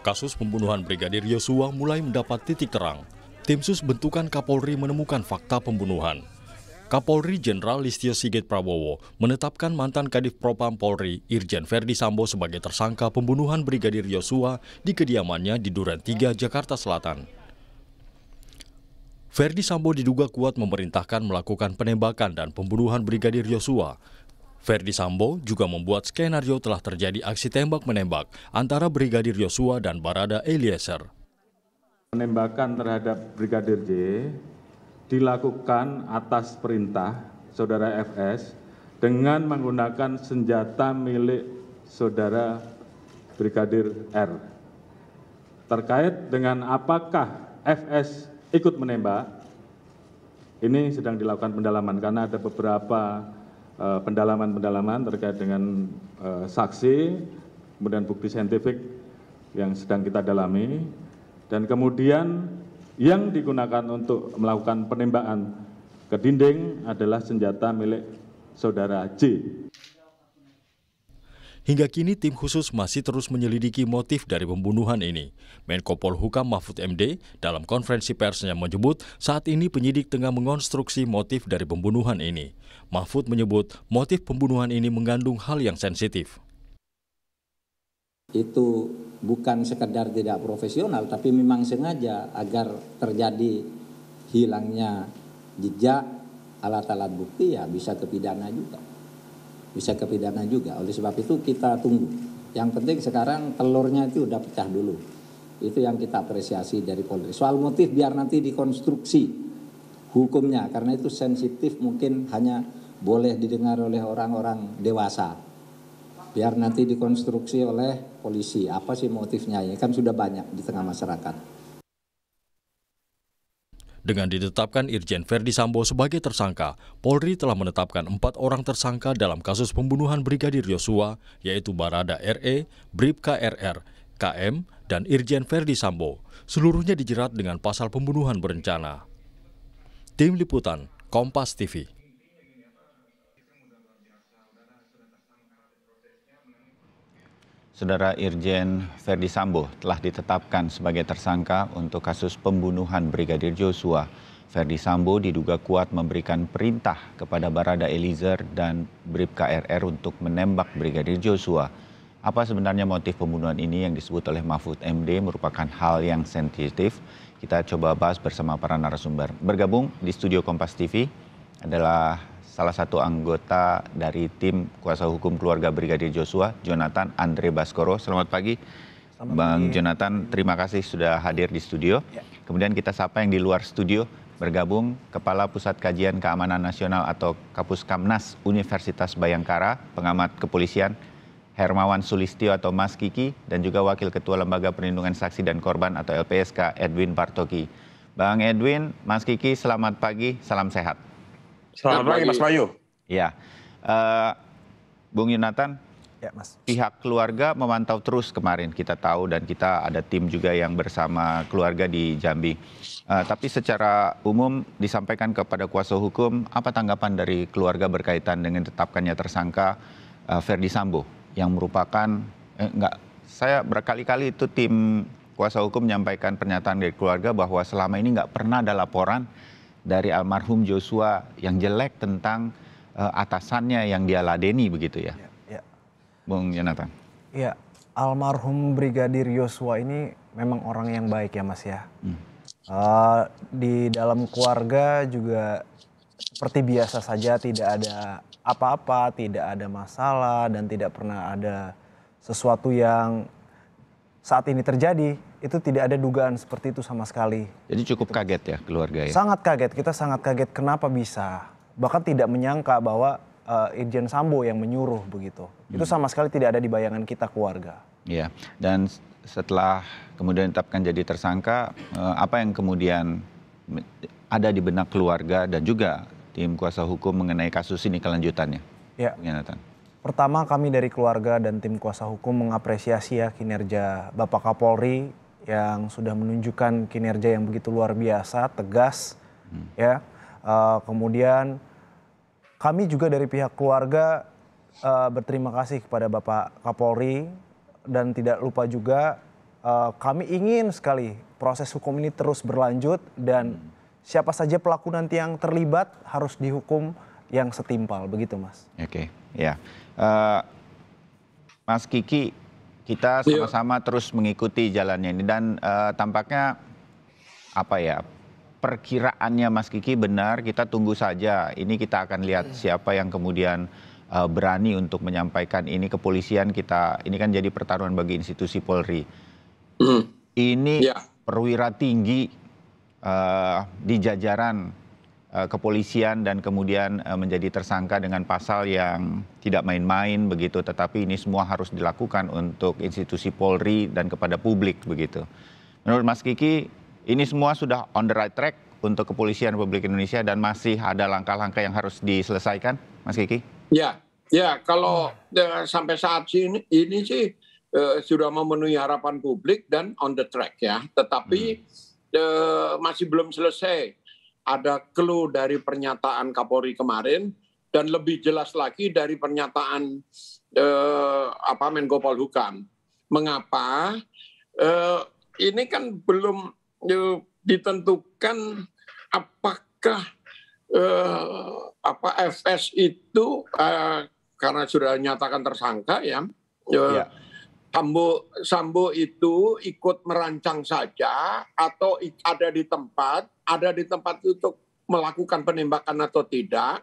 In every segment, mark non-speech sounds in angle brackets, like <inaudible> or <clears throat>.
Kasus pembunuhan Brigadir Yosua mulai mendapat titik terang. Tim sus bentukan Kapolri menemukan fakta pembunuhan. Kapolri Jenderal Listio Sigit Prabowo menetapkan mantan Kadif Propam Polri Irjen Verdi Sambo sebagai tersangka pembunuhan Brigadir Yosua di kediamannya di Duren 3, Jakarta Selatan. Verdi Sambo diduga kuat memerintahkan melakukan penembakan dan pembunuhan Brigadir Yosua. Verdi Sambo juga membuat skenario telah terjadi aksi tembak-menembak antara Brigadir Yosua dan Barada Eliezer. Penembakan terhadap Brigadir J dilakukan atas perintah saudara FS dengan menggunakan senjata milik saudara Brigadir R. Terkait dengan apakah FS ikut menembak, ini sedang dilakukan pendalaman karena ada beberapa Eh, pendalaman-pendalaman terkait dengan eh, saksi, kemudian bukti saintifik yang sedang kita dalami, dan kemudian yang digunakan untuk melakukan penembakan ke dinding adalah senjata milik saudara J. Hingga kini tim khusus masih terus menyelidiki motif dari pembunuhan ini. Menko Polhukam Mahfud MD dalam konferensi persnya menyebut saat ini penyidik tengah mengonstruksi motif dari pembunuhan ini. Mahfud menyebut motif pembunuhan ini mengandung hal yang sensitif. Itu bukan sekedar tidak profesional tapi memang sengaja agar terjadi hilangnya jejak alat-alat bukti ya bisa ke juga bisa ke pidana juga. Oleh sebab itu kita tunggu. Yang penting sekarang telurnya itu udah pecah dulu. Itu yang kita apresiasi dari Polri. Soal motif biar nanti dikonstruksi hukumnya karena itu sensitif mungkin hanya boleh didengar oleh orang-orang dewasa. Biar nanti dikonstruksi oleh polisi apa sih motifnya ini ya kan sudah banyak di tengah masyarakat. Dengan ditetapkan Irjen Verdi Sambo sebagai tersangka, Polri telah menetapkan empat orang tersangka dalam kasus pembunuhan Brigadir Yosua, yaitu Barada RE, Brib RR, KM, dan Irjen Verdi Sambo. Seluruhnya dijerat dengan pasal pembunuhan berencana. Tim Liputan, Kompas TV. Saudara Irjen Ferdi Sambo telah ditetapkan sebagai tersangka untuk kasus pembunuhan Brigadir Joshua. Ferdi Sambo diduga kuat memberikan perintah kepada Barada Eliezer dan Brib KRR untuk menembak Brigadir Joshua. Apa sebenarnya motif pembunuhan ini yang disebut oleh Mahfud MD merupakan hal yang sensitif? Kita coba bahas bersama para narasumber. Bergabung di studio Kompas TV, adalah salah satu anggota dari tim kuasa hukum keluarga Brigadir Joshua, Jonathan Andre Baskoro. Selamat pagi. Selamat Bang Jonathan, terima kasih sudah hadir di studio. Ya. Kemudian kita sapa yang di luar studio bergabung Kepala Pusat Kajian Keamanan Nasional atau Kapus Kamnas Universitas Bayangkara, pengamat kepolisian Hermawan Sulistio atau Mas Kiki dan juga Wakil Ketua Lembaga Perlindungan Saksi dan Korban atau LPSK Edwin Partoki. Bang Edwin, Mas Kiki, selamat pagi, salam sehat. Selamat pagi Mas Bayu. Ya, Uh, Bung Yunatan, ya, Mas. pihak keluarga memantau terus kemarin kita tahu dan kita ada tim juga yang bersama keluarga di Jambi. Uh, tapi secara umum disampaikan kepada kuasa hukum, apa tanggapan dari keluarga berkaitan dengan tetapkannya tersangka uh, Ferdi Sambo yang merupakan eh, enggak saya berkali-kali itu tim kuasa hukum menyampaikan pernyataan dari keluarga bahwa selama ini nggak pernah ada laporan dari almarhum Joshua yang jelek tentang uh, atasannya yang dia ladeni begitu ya. Ya. ya. Bung Yonatan. Iya, almarhum Brigadir Yosua ini memang orang yang baik ya Mas ya. Hmm. Uh, di dalam keluarga juga seperti biasa saja tidak ada apa-apa, tidak ada masalah dan tidak pernah ada sesuatu yang saat ini terjadi itu tidak ada dugaan seperti itu sama sekali. Jadi cukup gitu. kaget ya keluarga ya? Sangat kaget, kita sangat kaget kenapa bisa. Bahkan tidak menyangka bahwa uh, Irjen Sambo yang menyuruh begitu. Hmm. Itu sama sekali tidak ada di bayangan kita keluarga. Iya, dan setelah kemudian ditetapkan jadi tersangka, uh, apa yang kemudian ada di benak keluarga dan juga tim kuasa hukum mengenai kasus ini kelanjutannya? Ya. Pertama kami dari keluarga dan tim kuasa hukum mengapresiasi ya kinerja Bapak Kapolri yang sudah menunjukkan kinerja yang begitu luar biasa, tegas, hmm. ya. Uh, kemudian kami juga dari pihak keluarga uh, berterima kasih kepada Bapak Kapolri dan tidak lupa juga uh, kami ingin sekali proses hukum ini terus berlanjut dan siapa saja pelaku nanti yang terlibat harus dihukum yang setimpal begitu mas. Oke, okay. ya. Yeah. Uh, mas Kiki kita iya. sama-sama terus mengikuti jalannya ini dan uh, tampaknya apa ya perkiraannya Mas Kiki benar kita tunggu saja ini kita akan lihat iya. siapa yang kemudian uh, berani untuk menyampaikan ini kepolisian kita ini kan jadi pertarungan bagi institusi Polri hmm. ini yeah. perwira tinggi uh, di jajaran Eh, kepolisian dan kemudian eh, menjadi tersangka dengan pasal yang tidak main-main begitu tetapi ini semua harus dilakukan untuk institusi Polri dan kepada publik begitu. Menurut Mas Kiki ini semua sudah on the right track untuk kepolisian Republik Indonesia dan masih ada langkah-langkah yang harus diselesaikan Mas Kiki? Ya, ya kalau ya, sampai saat ini ini sih eh, sudah memenuhi harapan publik dan on the track ya, tetapi hmm. eh, masih belum selesai ada clue dari pernyataan Kapolri kemarin dan lebih jelas lagi dari pernyataan eh, apa Menko Polhukam. Mengapa? Eh, ini kan belum eh, ditentukan apakah eh, apa FS itu eh, karena sudah nyatakan tersangka ya. Eh, ya Sambo Sambo itu ikut merancang saja atau ada di tempat, ada di tempat untuk melakukan penembakan atau tidak,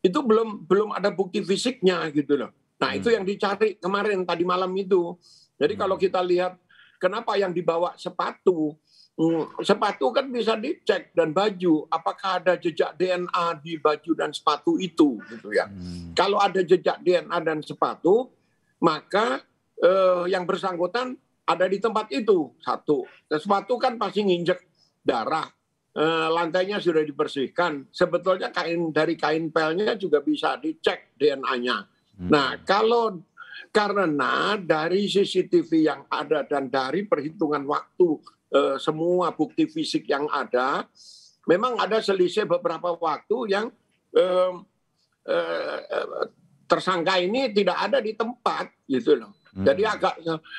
itu belum belum ada bukti fisiknya gitu loh. Nah, hmm. itu yang dicari kemarin tadi malam itu. Jadi hmm. kalau kita lihat kenapa yang dibawa sepatu, hmm, sepatu kan bisa dicek dan baju apakah ada jejak DNA di baju dan sepatu itu gitu ya. Hmm. Kalau ada jejak DNA dan sepatu, maka eh, yang bersangkutan ada di tempat itu satu. Sepatu kan pasti nginjek darah. eh, lantainya sudah dibersihkan. Sebetulnya kain dari kain pelnya juga bisa dicek DNA-nya. Hmm. Nah, kalau karena dari CCTV yang ada dan dari perhitungan waktu e, semua bukti fisik yang ada, memang ada selisih beberapa waktu yang e, e, tersangka ini tidak ada di tempat gitu loh Hmm. Jadi agak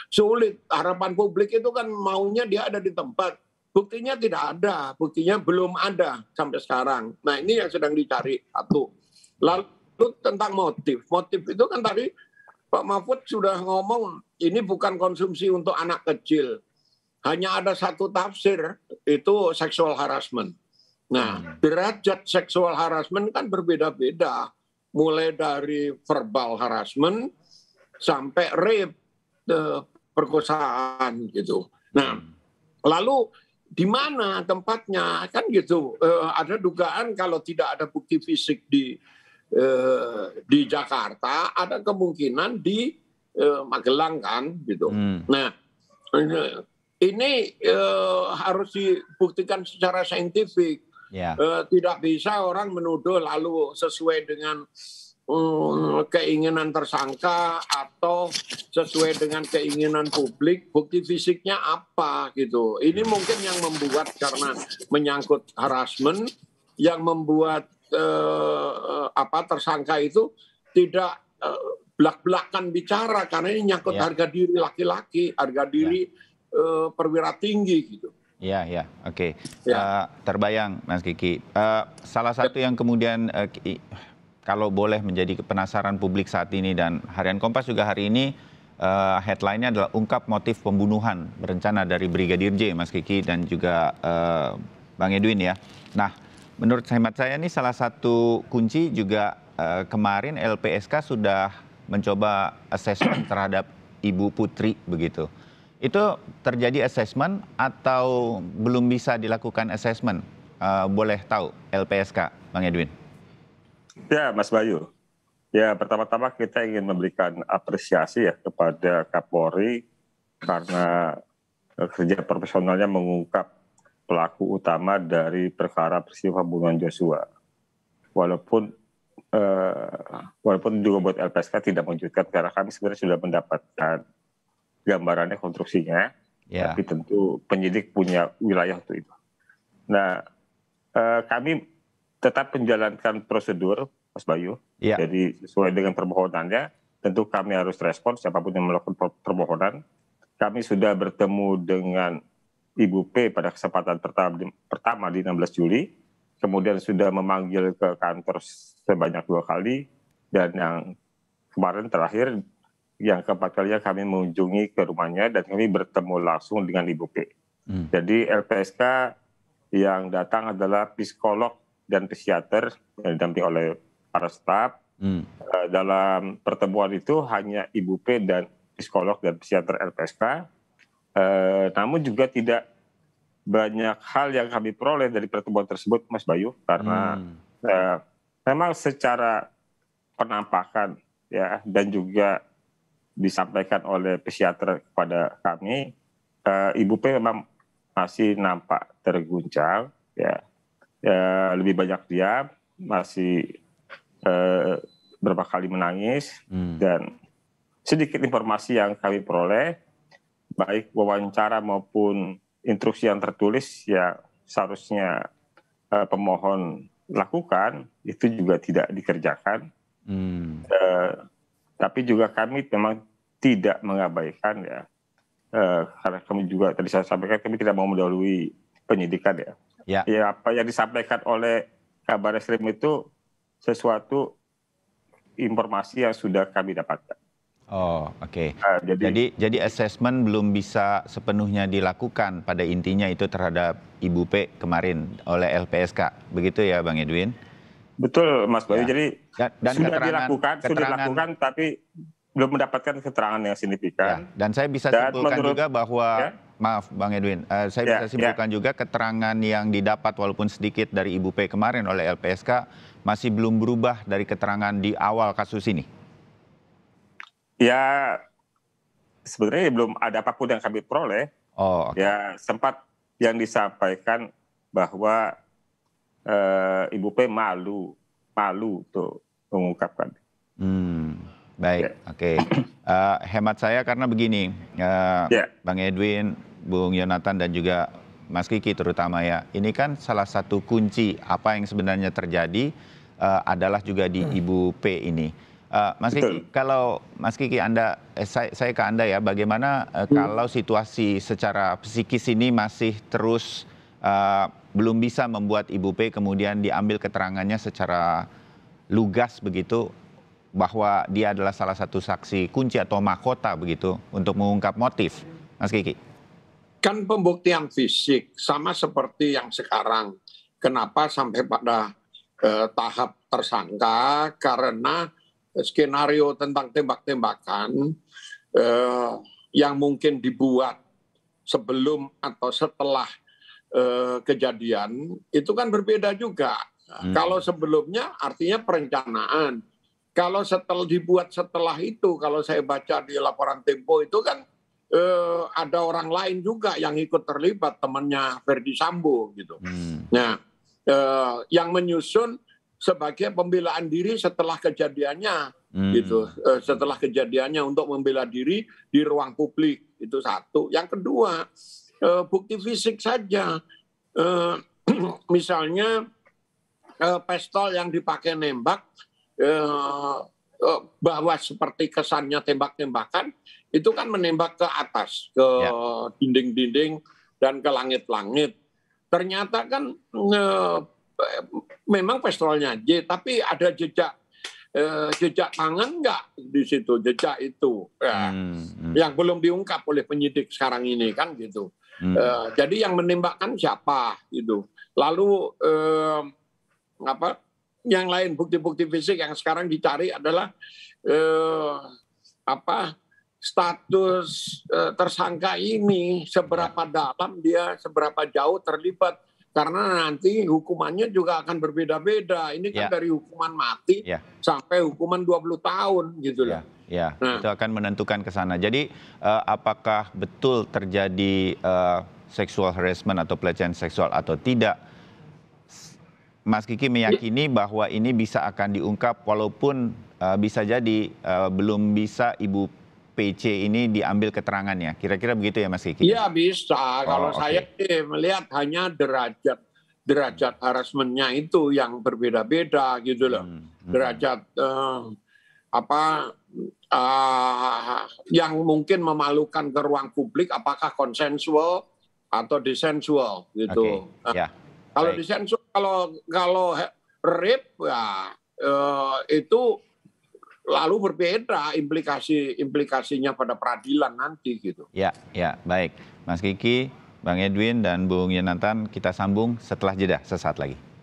sulit harapan publik itu kan maunya dia ada di tempat. Buktinya tidak ada, buktinya belum ada sampai sekarang. Nah ini yang sedang dicari satu. Lalu tentang motif, motif itu kan tadi Pak Mahfud sudah ngomong ini bukan konsumsi untuk anak kecil. Hanya ada satu tafsir itu seksual harassment. Nah hmm. derajat seksual harassment kan berbeda-beda. Mulai dari verbal harassment, sampai rape, eh, perkosaan gitu. Nah, lalu di mana tempatnya kan gitu. Uh, ada dugaan kalau tidak ada bukti fisik di uh, di Jakarta, ada kemungkinan di uh, Magelang kan gitu. Hmm. Nah, ini harus dibuktikan secara saintifik. Yeah. Ya. tidak bisa orang menuduh lalu sesuai dengan Hmm, keinginan tersangka atau sesuai dengan keinginan publik bukti fisiknya apa gitu ini mungkin yang membuat karena menyangkut harassment yang membuat eh, apa tersangka itu tidak uh, eh, belak-belakan bicara karena ini nyangkut ya. harga diri laki-laki harga ya. diri ya. eh, perwira tinggi gitu Ya, ya, oke. Okay. Ya. Uh, terbayang, Mas Kiki. Uh, salah satu ya. yang kemudian uh, kalau boleh menjadi penasaran publik saat ini dan harian Kompas juga hari ini uh, headline-nya adalah ungkap motif pembunuhan berencana dari Brigadir J, Mas Kiki dan juga eh, Bang Edwin ya. Nah, menurut hemat saya ini salah satu kunci juga eh, kemarin LPSK sudah mencoba assessment <clears throat> terhadap Ibu Putri begitu. Itu terjadi assessment atau belum bisa dilakukan assessment? boleh tahu LPSK, Bang Edwin? Ya, Mas Bayu. Ya, pertama-tama kita ingin memberikan apresiasi ya kepada Kapolri karena eh, kerja profesionalnya mengungkap pelaku utama dari perkara peristiwa pembunuhan Joshua. Walaupun eh, walaupun juga buat LPSK tidak mewujudkan karena kami sebenarnya sudah mendapatkan gambarannya konstruksinya, yeah. tapi tentu penyidik punya wilayah untuk itu. Nah, eh, kami tetap menjalankan prosedur, Mas Bayu. Ya. Jadi sesuai dengan permohonannya, tentu kami harus respon siapapun yang melakukan permohonan. Kami sudah bertemu dengan Ibu P pada kesempatan pertama di, 16 Juli, kemudian sudah memanggil ke kantor sebanyak dua kali, dan yang kemarin terakhir yang keempat kalinya kami mengunjungi ke rumahnya dan kami bertemu langsung dengan Ibu P. Hmm. Jadi LPSK yang datang adalah psikolog dan psikiater yang didampingi oleh para staf. Hmm. Eh, dalam pertemuan itu hanya Ibu P dan psikolog dan psikiater LPSK. Uh, eh, namun juga tidak banyak hal yang kami peroleh dari pertemuan tersebut, Mas Bayu, karena hmm. uh, memang secara penampakan ya dan juga disampaikan oleh psikiater kepada kami, uh, Ibu P memang masih nampak terguncang ya ya, lebih banyak diam, masih eh, berapa kali menangis hmm. dan sedikit informasi yang kami peroleh baik wawancara maupun instruksi yang tertulis ya seharusnya eh, pemohon lakukan itu juga tidak dikerjakan. Hmm. Eh, tapi juga kami memang tidak mengabaikan ya Uh, karena kami juga tadi saya sampaikan kami tidak mau mendahului penyidikan ya ya. ya apa yang disampaikan oleh kabar eskrim itu sesuatu informasi yang sudah kami dapatkan. Oh, oke. Okay. Uh, jadi, jadi jadi assessment belum bisa sepenuhnya dilakukan pada intinya itu terhadap Ibu P kemarin oleh LPSK. Begitu ya Bang Edwin? Betul, Mas Bayu. Ya. Jadi dan, dan sudah keterangan, dilakukan, keterangan, sudah dilakukan tapi belum mendapatkan keterangan yang signifikan. Ya, dan saya bisa dan simpulkan juga bahwa ya? maaf Bang Edwin, uh, saya yeah, bisa ya. simpulkan yeah. juga keterangan yang didapat walaupun sedikit dari Ibu P kemarin oleh LPSK masih belum berubah dari keterangan di awal kasus ini. Ya sebenarnya belum ada apapun yang kami peroleh. Oh. Okay. Ya sempat yang disampaikan bahwa uh, Ibu P malu, malu untuk mengungkapkan. Hmm. Baik, ya. oke. Okay. Uh, eh, hemat saya karena begini, uh, ya. Bang Edwin, Bung Yonatan dan juga Mas Kiki terutama ya, ini kan salah satu kunci apa yang sebenarnya terjadi uh, adalah juga di hmm. Ibu P ini. Uh, Mas Betul. Kiki, kalau Mas Kiki Anda, eh, saya, saya ke Anda ya, bagaimana uh, hmm. kalau situasi secara psikis ini masih terus uh, belum bisa membuat Ibu P kemudian diambil keterangannya secara lugas begitu bahwa dia adalah salah satu saksi kunci atau mahkota begitu untuk mengungkap motif, Mas Kiki? Kan pembuktian fisik sama seperti yang sekarang. Kenapa sampai pada eh, tahap tersangka? Karena skenario tentang tembak-tembakan eh, yang mungkin dibuat sebelum atau setelah eh, kejadian itu kan berbeda juga. Hmm. Kalau sebelumnya artinya perencanaan kalau setelah dibuat setelah itu kalau saya baca di laporan Tempo itu kan eh, ada orang lain juga yang ikut terlibat temannya Ferdi Sambo gitu. Hmm. Nah, eh, yang menyusun sebagai pembelaan diri setelah kejadiannya hmm. gitu, eh, setelah kejadiannya untuk membela diri di ruang publik itu satu. Yang kedua eh, bukti fisik saja, eh, <clears throat> misalnya eh, pistol yang dipakai nembak Eh, eh, bahwa seperti kesannya tembak-tembakan itu kan menembak ke atas ke ya. dinding-dinding dan ke langit-langit ternyata kan eh, memang pistolnya J tapi ada jejak jejak tangan nggak di situ jejak itu ya, hmm, hmm, yang belum diungkap oleh penyidik sekarang ini kan gitu hmm. jadi yang menembakkan siapa itu lalu eh, apa yang lain bukti-bukti fisik yang sekarang dicari adalah eh, apa status eh, tersangka ini seberapa dalam dia seberapa jauh terlibat karena nanti hukumannya juga akan berbeda-beda. Ini kan yeah. dari hukuman mati yeah. sampai hukuman 20 tahun gitu yeah. Ya, ya, nah. itu akan menentukan ke sana. Jadi uh, apakah betul terjadi uh, sexual harassment atau pelecehan seksual atau tidak Mas Kiki meyakini iya. bahwa ini bisa akan diungkap walaupun uh, bisa jadi uh, belum bisa Ibu PC ini diambil keterangannya. Kira-kira begitu ya Mas Kiki? Iya bisa. Oh, Kalau okay. saya eh, melihat hanya derajat derajat harassmentnya itu yang berbeda-beda gitu loh. Hmm. Hmm. Derajat uh, apa uh, yang mungkin memalukan ke ruang publik apakah konsensual atau disensual gitu. Okay. Yeah. Kalau di disensor kalau kalau rip ya eh, itu lalu berbeda implikasi implikasinya pada peradilan nanti gitu. Ya, ya, baik. Mas Kiki, Bang Edwin dan Bung Yenantan kita sambung setelah jeda sesaat lagi.